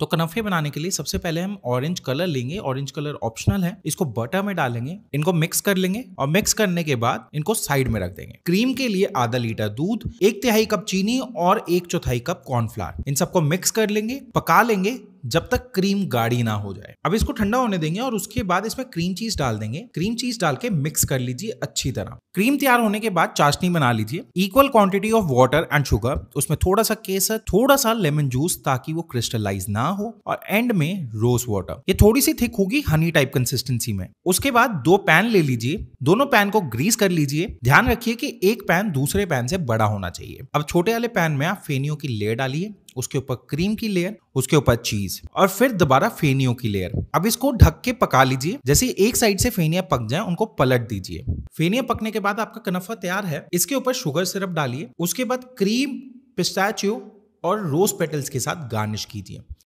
तो कनफे बनाने के लिए सबसे पहले हम ऑरेंज कलर लेंगे ऑरेंज कलर ऑप्शनल है इसको बटर में डालेंगे इनको मिक्स कर लेंगे और मिक्स करने के बाद इनको साइड में रख देंगे क्रीम के लिए आधा लीटर दूध एक तिहाई कप चीनी और एक चौथाई कप कॉर्नफ्लावर इन सबको मिक्स कर लेंगे पका लेंगे जब तक क्रीम गाढ़ी ना हो जाए अब इसको ठंडा होने देंगे और उसके बाद इसमें क्रीम चीज डाल देंगे क्रीम चीज डाल के मिक्स कर लीजिए अच्छी तरह क्रीम तैयार होने के बाद चाशनी बना लीजिए equal quantity of water and sugar उसमें थोड़ा सा केसर थोड़ा सा लेमन जूस ताकि वो क्रिस्टलाइज ना हो और एंड में रोज वाटर ये थोड़ी सी थिक होगी हनी टाइप कंसिस्टेंसी में उसके बाद दो पैन ले लीजिए दोनों पैन को ग्रीस कर लीजिए ध्यान रखिए कि एक पैन दूसरे पैन से बड़ा होना चाहिए अब छोटे वाले पैन में आप फेनियों की ले डालिए उसके ऊपर क्रीम की लेयर उसके ऊपर चीज और फिर दोबारा फेनियों की लेयर अब इसको ढक के पका लीजिए जैसे एक साइड से फेनिया पक जाए उनको पलट दीजिए फेनिया पकने के बाद आपका कनफा तैयार है इसके ऊपर शुगर सिरप डालिए उसके बाद क्रीम पिस्ताचियो और रोज पेटल्स के साथ गार्निश कीजिए